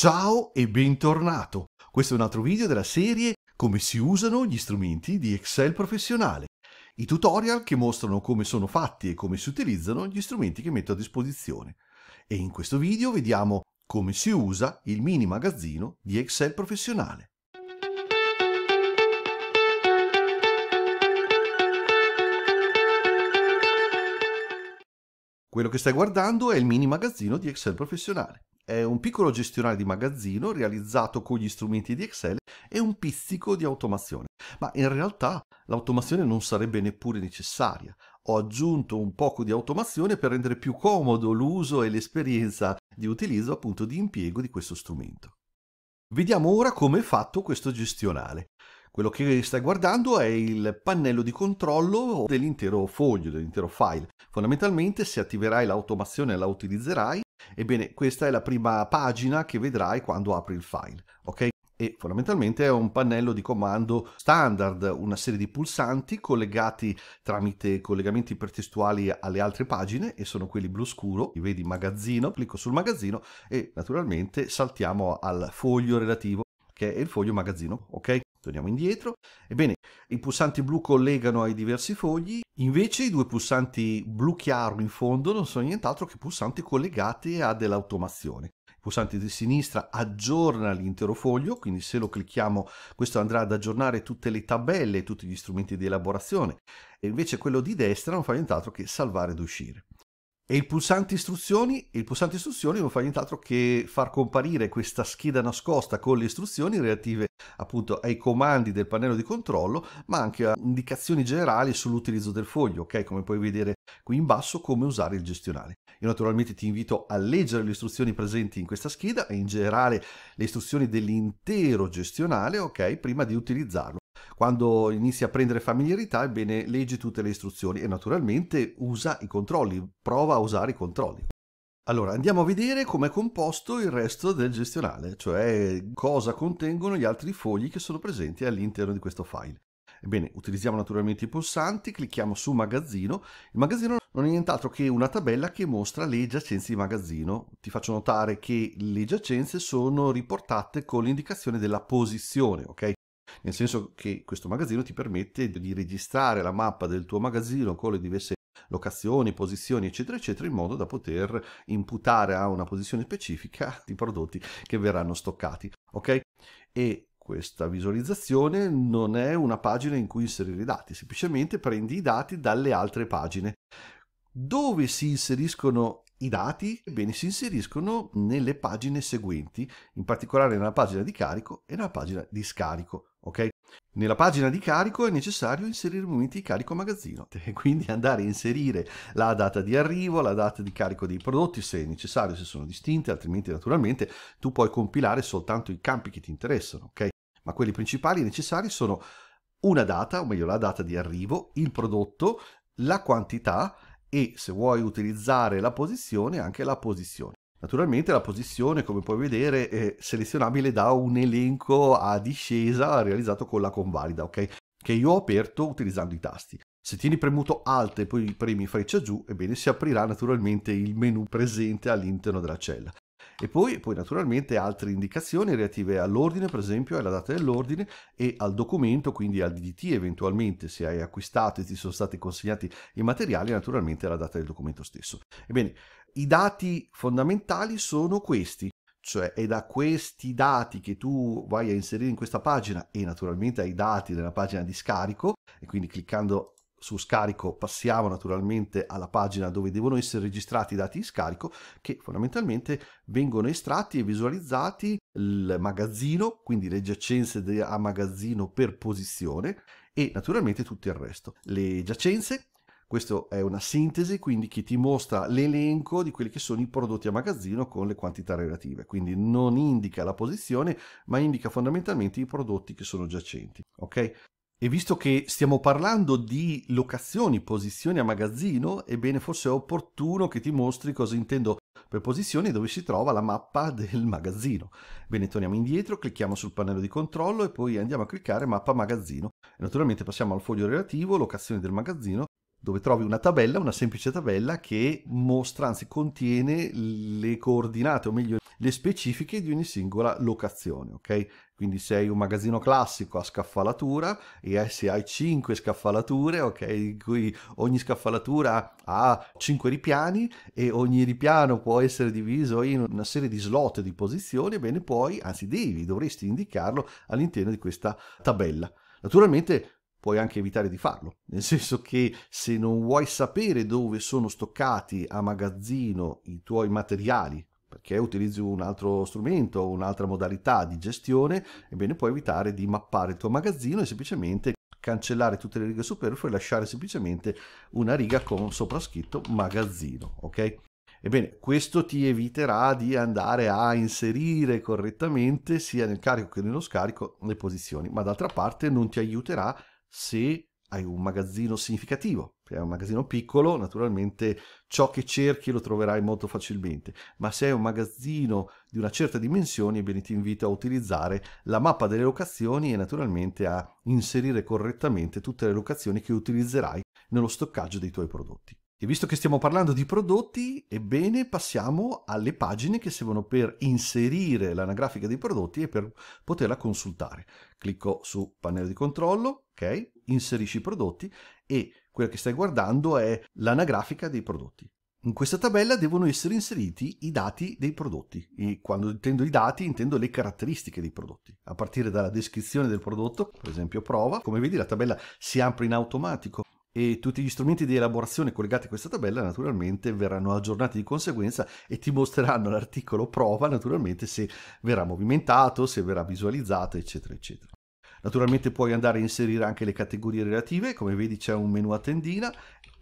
Ciao e bentornato! Questo è un altro video della serie Come si usano gli strumenti di Excel professionale. I tutorial che mostrano come sono fatti e come si utilizzano gli strumenti che metto a disposizione. E in questo video vediamo come si usa il mini magazzino di Excel professionale. Quello che stai guardando è il mini magazzino di Excel professionale. È un piccolo gestionale di magazzino realizzato con gli strumenti di Excel e un pizzico di automazione. Ma in realtà l'automazione non sarebbe neppure necessaria. Ho aggiunto un poco di automazione per rendere più comodo l'uso e l'esperienza di utilizzo appunto di impiego di questo strumento. Vediamo ora come è fatto questo gestionale. Quello che stai guardando è il pannello di controllo dell'intero foglio, dell'intero file. Fondamentalmente se attiverai l'automazione e la utilizzerai, Ebbene, questa è la prima pagina che vedrai quando apri il file, ok? E fondamentalmente è un pannello di comando standard, una serie di pulsanti collegati tramite collegamenti ipertestuali alle altre pagine e sono quelli blu scuro, li vedi magazzino, clicco sul magazzino e naturalmente saltiamo al foglio relativo che è il foglio magazzino, ok? torniamo indietro. Ebbene, i pulsanti blu collegano ai diversi fogli, invece i due pulsanti blu chiaro in fondo non sono nient'altro che pulsanti collegati a dell'automazione. Il pulsante di sinistra aggiorna l'intero foglio, quindi se lo clicchiamo questo andrà ad aggiornare tutte le tabelle, tutti gli strumenti di elaborazione, e invece quello di destra non fa nient'altro che salvare ed uscire. E il pulsante istruzioni? Il pulsante istruzioni non fa nient'altro che far comparire questa scheda nascosta con le istruzioni relative appunto ai comandi del pannello di controllo, ma anche a indicazioni generali sull'utilizzo del foglio, ok? Come puoi vedere qui in basso come usare il gestionale. Io naturalmente ti invito a leggere le istruzioni presenti in questa scheda e in generale le istruzioni dell'intero gestionale, ok? Prima di utilizzarlo. Quando inizi a prendere familiarità, ebbene leggi tutte le istruzioni e naturalmente usa i controlli, prova a usare i controlli. Allora, andiamo a vedere come è composto il resto del gestionale, cioè cosa contengono gli altri fogli che sono presenti all'interno di questo file. Ebbene, utilizziamo naturalmente i pulsanti, clicchiamo su magazzino. Il magazzino non è nient'altro che una tabella che mostra le giacenze di magazzino. Ti faccio notare che le giacenze sono riportate con l'indicazione della posizione, ok? Nel senso che questo magazzino ti permette di registrare la mappa del tuo magazzino con le diverse locazioni, posizioni, eccetera, eccetera, in modo da poter imputare a una posizione specifica i prodotti che verranno stoccati. Ok? E questa visualizzazione non è una pagina in cui inserire i dati, semplicemente prendi i dati dalle altre pagine. Dove si inseriscono i dati? Ebbene, si inseriscono nelle pagine seguenti, in particolare nella pagina di carico e nella pagina di scarico. Ok? Nella pagina di carico è necessario inserire i momenti di carico magazzino, e quindi andare a inserire la data di arrivo, la data di carico dei prodotti se necessario, se sono distinte, altrimenti naturalmente tu puoi compilare soltanto i campi che ti interessano, ok? Ma quelli principali necessari sono una data, o meglio la data di arrivo, il prodotto, la quantità e se vuoi utilizzare la posizione anche la posizione. Naturalmente la posizione, come puoi vedere, è selezionabile da un elenco a discesa realizzato con la convalida, ok? Che io ho aperto utilizzando i tasti. Se tieni premuto Alt e poi premi freccia giù, ebbene si aprirà naturalmente il menu presente all'interno della cella. E poi, poi naturalmente altre indicazioni relative all'ordine, per esempio alla data dell'ordine e al documento, quindi al DDT eventualmente se hai acquistato e ti sono stati consegnati i materiali, naturalmente alla data del documento stesso. Ebbene, i dati fondamentali sono questi cioè è da questi dati che tu vai a inserire in questa pagina e naturalmente ai dati della pagina di scarico e quindi cliccando su scarico passiamo naturalmente alla pagina dove devono essere registrati i dati di scarico che fondamentalmente vengono estratti e visualizzati il magazzino, quindi le giacenze a magazzino per posizione e naturalmente tutto il resto. Le giacenze, questa è una sintesi, quindi che ti mostra l'elenco di quelli che sono i prodotti a magazzino con le quantità relative, quindi non indica la posizione ma indica fondamentalmente i prodotti che sono giacenti. Ok? E visto che stiamo parlando di locazioni, posizioni a magazzino, ebbene forse è opportuno che ti mostri cosa intendo per posizioni dove si trova la mappa del magazzino. Bene, torniamo indietro, clicchiamo sul pannello di controllo e poi andiamo a cliccare mappa magazzino. naturalmente passiamo al foglio relativo, locazioni del magazzino dove trovi una tabella, una semplice tabella che mostra, anzi contiene le coordinate, o meglio le specifiche di ogni singola locazione, ok? Quindi se hai un magazzino classico a scaffalatura e se hai 5 scaffalature, ok, in cui ogni scaffalatura ha 5 ripiani e ogni ripiano può essere diviso in una serie di slot di posizioni, ebbene puoi, anzi devi, dovresti indicarlo all'interno di questa tabella. Naturalmente puoi anche evitare di farlo, nel senso che se non vuoi sapere dove sono stoccati a magazzino i tuoi materiali, perché utilizzi un altro strumento, un'altra modalità di gestione, ebbene puoi evitare di mappare il tuo magazzino e semplicemente cancellare tutte le righe superflue e lasciare semplicemente una riga con soprascritto magazzino, ok? Ebbene, questo ti eviterà di andare a inserire correttamente sia nel carico che nello scarico le posizioni, ma d'altra parte non ti aiuterà se hai un magazzino significativo, se hai un magazzino piccolo, naturalmente ciò che cerchi lo troverai molto facilmente, ma se hai un magazzino di una certa dimensione, ebbene ti invito a utilizzare la mappa delle locazioni e naturalmente a inserire correttamente tutte le locazioni che utilizzerai nello stoccaggio dei tuoi prodotti. E visto che stiamo parlando di prodotti, ebbene passiamo alle pagine che servono per inserire l'anagrafica dei prodotti e per poterla consultare. Clicco su pannello di controllo, ok? Inserisci i prodotti e quella che stai guardando è l'anagrafica dei prodotti. In questa tabella devono essere inseriti i dati dei prodotti. E quando intendo i dati intendo le caratteristiche dei prodotti, a partire dalla descrizione del prodotto, per esempio prova. Come vedi la tabella si apre in automatico e tutti gli strumenti di elaborazione collegati a questa tabella naturalmente verranno aggiornati di conseguenza e ti mostreranno l'articolo prova naturalmente se verrà movimentato, se verrà visualizzato eccetera eccetera. Naturalmente puoi andare a inserire anche le categorie relative, come vedi c'è un menu a tendina,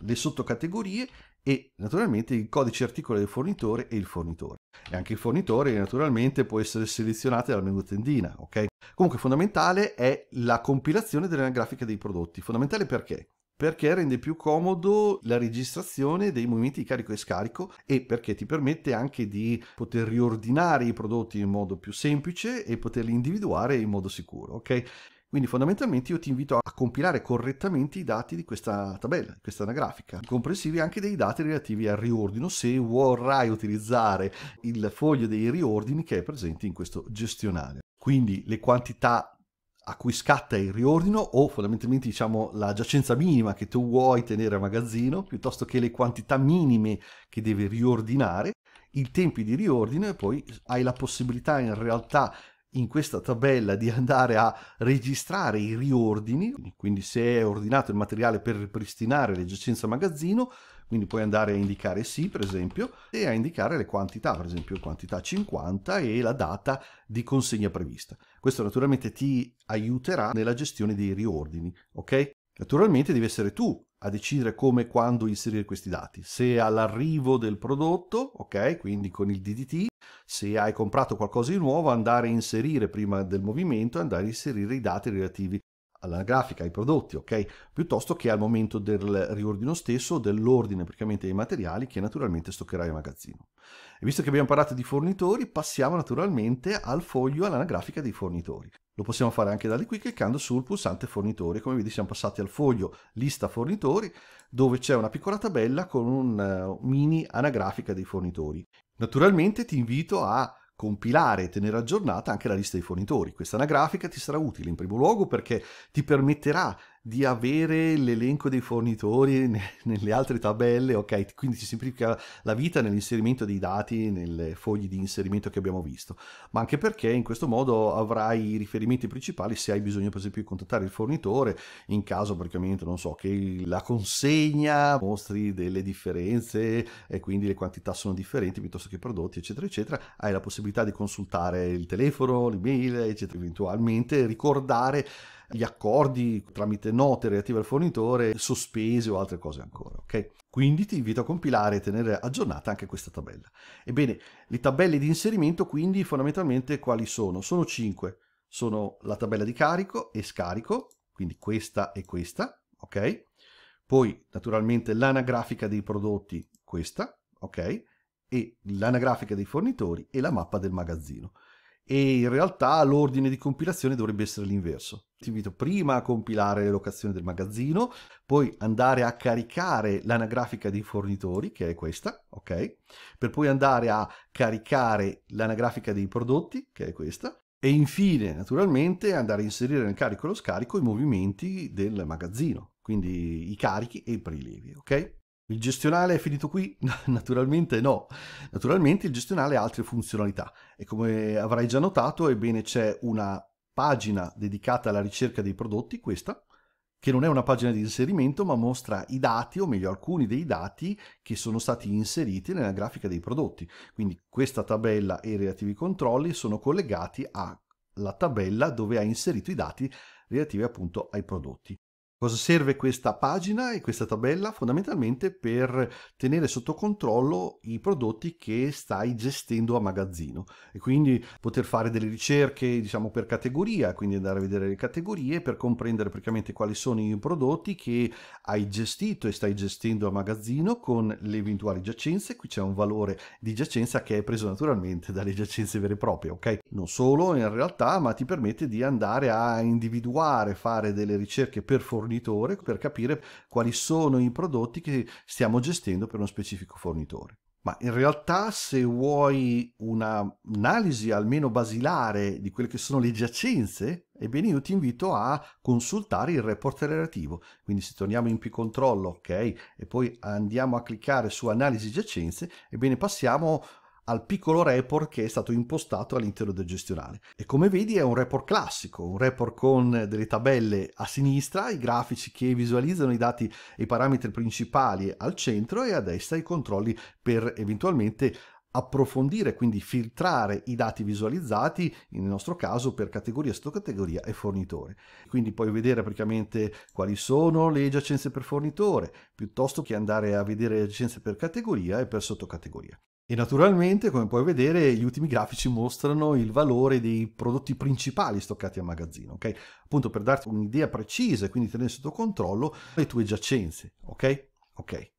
le sottocategorie e naturalmente il codice articolo del fornitore e il fornitore. E anche il fornitore naturalmente può essere selezionato dal menu tendina, ok? Comunque fondamentale è la compilazione della grafica dei prodotti, fondamentale perché? perché rende più comodo la registrazione dei movimenti di carico e scarico e perché ti permette anche di poter riordinare i prodotti in modo più semplice e poterli individuare in modo sicuro, ok? Quindi fondamentalmente io ti invito a compilare correttamente i dati di questa tabella, di questa anagrafica, comprensivi anche dei dati relativi al riordino se vorrai utilizzare il foglio dei riordini che è presente in questo gestionario. Quindi le quantità a cui scatta il riordino o fondamentalmente diciamo la giacenza minima che tu vuoi tenere a magazzino piuttosto che le quantità minime che devi riordinare, i tempi di riordino e poi hai la possibilità in realtà in questa tabella di andare a registrare i riordini, quindi se è ordinato il materiale per ripristinare le giacenze magazzino, quindi puoi andare a indicare sì per esempio e a indicare le quantità, per esempio quantità 50 e la data di consegna prevista. Questo naturalmente ti aiuterà nella gestione dei riordini, ok? Naturalmente devi essere tu a decidere come e quando inserire questi dati. Se all'arrivo del prodotto, ok, quindi con il DDT, se hai comprato qualcosa di nuovo, andare a inserire prima del movimento, andare a inserire i dati relativi alla grafica, ai prodotti, ok? Piuttosto che al momento del riordino stesso, dell'ordine praticamente dei materiali che naturalmente stoccherà il magazzino. E visto che abbiamo parlato di fornitori, passiamo naturalmente al foglio all'anagrafica dei fornitori. Lo possiamo fare anche da qui cliccando sul pulsante fornitori. Come vedi siamo passati al foglio lista fornitori dove c'è una piccola tabella con un eh, mini anagrafica dei fornitori. Naturalmente ti invito a compilare e tenere aggiornata anche la lista dei fornitori. Questa anagrafica ti sarà utile in primo luogo perché ti permetterà di avere l'elenco dei fornitori nelle altre tabelle, ok? Quindi ci semplifica la vita nell'inserimento dei dati nelle foglie di inserimento che abbiamo visto, ma anche perché in questo modo avrai i riferimenti principali se hai bisogno per esempio di contattare il fornitore, in caso praticamente non so che la consegna mostri delle differenze e quindi le quantità sono differenti piuttosto che i prodotti, eccetera, eccetera, hai la possibilità di consultare il telefono, l'email, eccetera, eventualmente ricordare gli accordi tramite note relative al fornitore, sospese o altre cose ancora, ok? Quindi ti invito a compilare e tenere aggiornata anche questa tabella. Ebbene, le tabelle di inserimento quindi fondamentalmente quali sono? Sono 5. Sono la tabella di carico e scarico, quindi questa e questa, ok? Poi naturalmente l'anagrafica dei prodotti, questa, ok? E l'anagrafica dei fornitori e la mappa del magazzino e in realtà l'ordine di compilazione dovrebbe essere l'inverso. Ti invito prima a compilare le locazioni del magazzino, poi andare a caricare l'anagrafica dei fornitori, che è questa, ok? Per poi andare a caricare l'anagrafica dei prodotti, che è questa, e infine, naturalmente, andare a inserire nel carico e lo scarico i movimenti del magazzino, quindi i carichi e i prelievi, ok? Il gestionale è finito qui? Naturalmente no. Naturalmente il gestionale ha altre funzionalità e come avrai già notato, ebbene c'è una pagina dedicata alla ricerca dei prodotti, questa, che non è una pagina di inserimento ma mostra i dati, o meglio alcuni dei dati che sono stati inseriti nella grafica dei prodotti. Quindi questa tabella e i relativi controlli sono collegati alla tabella dove ha inserito i dati relativi appunto ai prodotti. Cosa serve questa pagina e questa tabella? Fondamentalmente per tenere sotto controllo i prodotti che stai gestendo a magazzino e quindi poter fare delle ricerche diciamo per categoria, quindi andare a vedere le categorie per comprendere praticamente quali sono i prodotti che hai gestito e stai gestendo a magazzino con le eventuali giacenze. Qui c'è un valore di giacenza che è preso naturalmente dalle giacenze vere e proprie, ok? Non solo in realtà, ma ti permette di andare a individuare, fare delle ricerche per fornire fornitore per capire quali sono i prodotti che stiamo gestendo per uno specifico fornitore. Ma in realtà se vuoi un'analisi almeno basilare di quelle che sono le giacenze, ebbene io ti invito a consultare il report relativo. Quindi se torniamo in più controllo, ok, e poi andiamo a cliccare su analisi giacenze, ebbene passiamo al piccolo report che è stato impostato all'interno del gestionale. E come vedi è un report classico, un report con delle tabelle a sinistra, i grafici che visualizzano i dati e i parametri principali al centro e a destra i controlli per eventualmente approfondire, quindi filtrare i dati visualizzati, nel nostro caso per categoria, sottocategoria e fornitore. Quindi puoi vedere praticamente quali sono le giacenze per fornitore, piuttosto che andare a vedere le giacenze per categoria e per sottocategoria. E naturalmente, come puoi vedere, gli ultimi grafici mostrano il valore dei prodotti principali stoccati a magazzino, ok? Appunto per darti un'idea precisa e quindi tenere sotto controllo le tue giacenze, ok? Ok.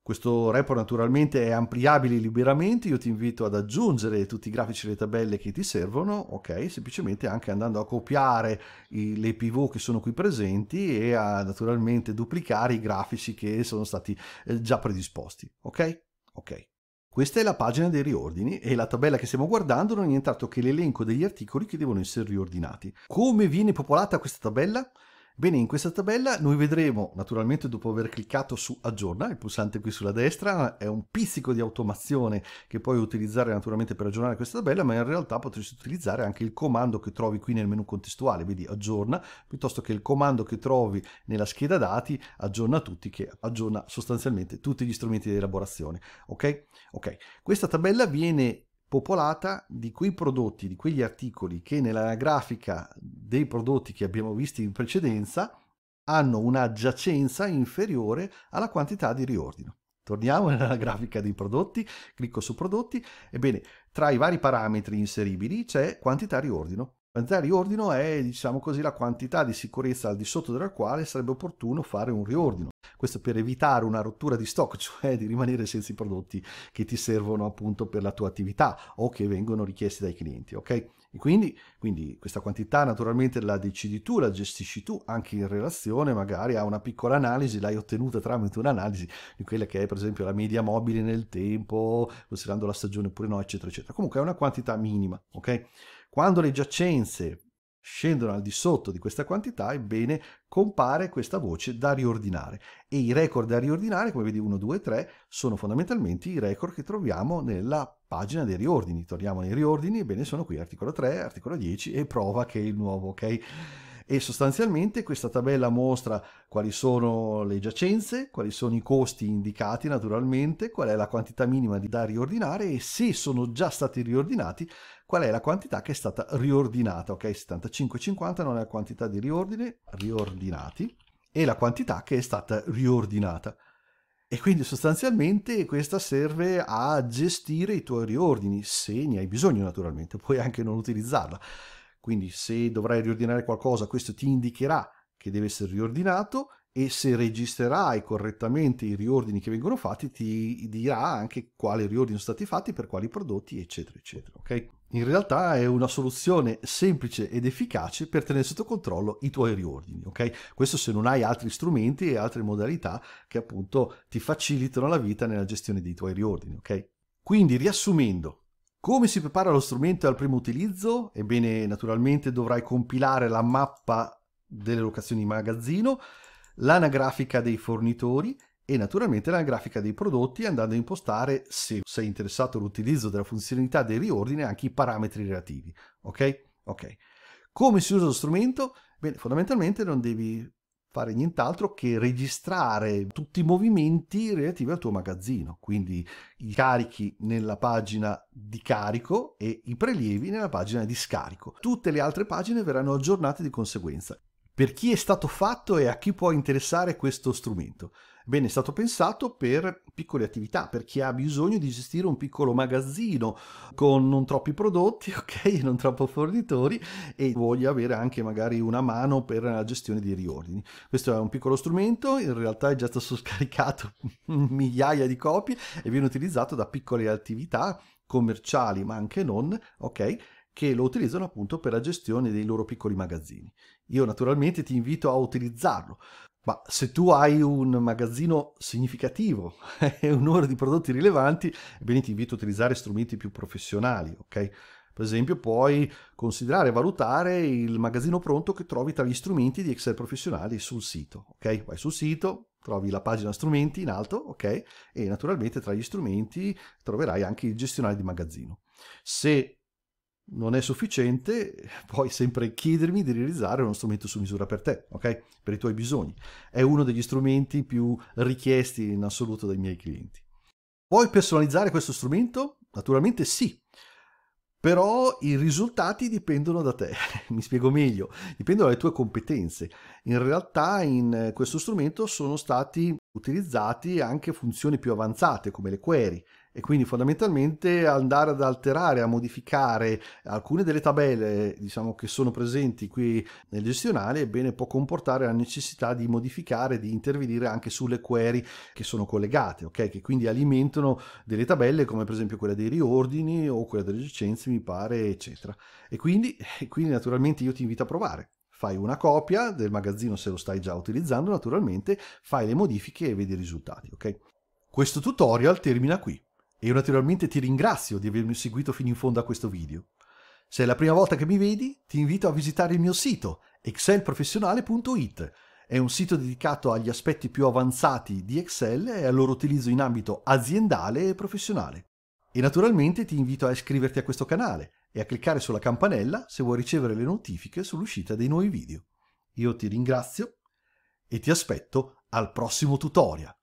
Questo report naturalmente è ampliabile liberamente, io ti invito ad aggiungere tutti i grafici e le tabelle che ti servono, ok? Semplicemente anche andando a copiare i, le pivot che sono qui presenti e a naturalmente duplicare i grafici che sono stati eh, già predisposti, ok? Ok. Questa è la pagina dei riordini e la tabella che stiamo guardando non è nient'altro che l'elenco degli articoli che devono essere riordinati. Come viene popolata questa tabella? Bene, in questa tabella noi vedremo, naturalmente dopo aver cliccato su aggiorna, il pulsante qui sulla destra è un pizzico di automazione che puoi utilizzare naturalmente per aggiornare questa tabella, ma in realtà potresti utilizzare anche il comando che trovi qui nel menu contestuale, vedi aggiorna, piuttosto che il comando che trovi nella scheda dati aggiorna tutti, che aggiorna sostanzialmente tutti gli strumenti di elaborazione. Ok? Ok, questa tabella viene popolata di quei prodotti, di quegli articoli che nella grafica dei prodotti che abbiamo visto in precedenza hanno un'aggiacenza inferiore alla quantità di riordino. Torniamo nella grafica dei prodotti, clicco su prodotti, ebbene tra i vari parametri inseribili c'è quantità riordino. Quantità di riordino è, diciamo così, la quantità di sicurezza al di sotto della quale sarebbe opportuno fare un riordino. Questo per evitare una rottura di stock, cioè di rimanere senza i prodotti che ti servono appunto per la tua attività o che vengono richiesti dai clienti, ok? Quindi, quindi, questa quantità naturalmente la decidi tu, la gestisci tu, anche in relazione magari a una piccola analisi, l'hai ottenuta tramite un'analisi di quella che è per esempio la media mobile nel tempo, considerando la stagione oppure no, eccetera, eccetera. Comunque è una quantità minima, ok? Quando le giacenze scendono al di sotto di questa quantità, ebbene compare questa voce da riordinare e i record da riordinare, come vedi 1, 2, 3, sono fondamentalmente i record che troviamo nella pagina dei riordini. Torniamo nei riordini, ebbene sono qui articolo 3, articolo 10 e prova che è il nuovo, ok? E sostanzialmente questa tabella mostra quali sono le giacenze, quali sono i costi indicati naturalmente, qual è la quantità minima da riordinare e se sono già stati riordinati qual è la quantità che è stata riordinata, ok? 75,50 non è la quantità di riordine, riordinati, e la quantità che è stata riordinata. E quindi sostanzialmente questa serve a gestire i tuoi riordini, se ne hai bisogno naturalmente, puoi anche non utilizzarla. Quindi se dovrai riordinare qualcosa, questo ti indicherà che deve essere riordinato e se registrerai correttamente i riordini che vengono fatti ti dirà anche quali riordini sono stati fatti per quali prodotti eccetera eccetera ok in realtà è una soluzione semplice ed efficace per tenere sotto controllo i tuoi riordini, ok? Questo se non hai altri strumenti e altre modalità che appunto ti facilitano la vita nella gestione dei tuoi riordini, ok? Quindi riassumendo, come si prepara lo strumento al primo utilizzo? Ebbene, naturalmente dovrai compilare la mappa delle locazioni magazzino, l'anagrafica dei fornitori e naturalmente la grafica dei prodotti andando a impostare, se sei interessato all'utilizzo della funzionalità del riordine, anche i parametri relativi. Ok? Ok. Come si usa lo strumento? Bene, fondamentalmente non devi fare nient'altro che registrare tutti i movimenti relativi al tuo magazzino, quindi i carichi nella pagina di carico e i prelievi nella pagina di scarico. Tutte le altre pagine verranno aggiornate di conseguenza. Per chi è stato fatto e a chi può interessare questo strumento? Bene, è stato pensato per piccole attività, per chi ha bisogno di gestire un piccolo magazzino con non troppi prodotti, ok, e non troppo fornitori e voglia avere anche magari una mano per la gestione dei riordini. Questo è un piccolo strumento, in realtà è già stato scaricato migliaia di copie e viene utilizzato da piccole attività commerciali, ma anche non, ok? che lo utilizzano appunto per la gestione dei loro piccoli magazzini. Io naturalmente ti invito a utilizzarlo. Ma se tu hai un magazzino significativo e un numero di prodotti rilevanti, ebbene ti invito a utilizzare strumenti più professionali, ok? Per esempio puoi considerare e valutare il magazzino pronto che trovi tra gli strumenti di Excel professionali sul sito, ok? Vai sul sito, trovi la pagina strumenti in alto, ok? E naturalmente tra gli strumenti troverai anche il gestionale di magazzino. Se non è sufficiente, puoi sempre chiedermi di realizzare uno strumento su misura per te, ok? Per i tuoi bisogni. È uno degli strumenti più richiesti in assoluto dai miei clienti. Puoi personalizzare questo strumento? Naturalmente sì. Però i risultati dipendono da te, mi spiego meglio, dipendono dalle tue competenze. In realtà in eh, questo strumento sono stati utilizzati anche funzioni più avanzate come le query, e quindi fondamentalmente andare ad alterare, a modificare alcune delle tabelle diciamo, che sono presenti qui nel gestionale, ebbene può comportare la necessità di modificare, di intervenire anche sulle query che sono collegate, okay? che quindi alimentano delle tabelle come per esempio quella dei riordini o quella delle licenze, mi pare, eccetera. E quindi, e quindi naturalmente io ti invito a provare fai una copia del magazzino se lo stai già utilizzando naturalmente, fai le modifiche e vedi i risultati, ok? Questo tutorial termina qui. E io naturalmente ti ringrazio di avermi seguito fino in fondo a questo video. Se è la prima volta che mi vedi, ti invito a visitare il mio sito excelprofessionale.it. È un sito dedicato agli aspetti più avanzati di Excel e al loro utilizzo in ambito aziendale e professionale. E naturalmente ti invito a iscriverti a questo canale e a cliccare sulla campanella se vuoi ricevere le notifiche sull'uscita dei nuovi video. Io ti ringrazio e ti aspetto al prossimo tutorial.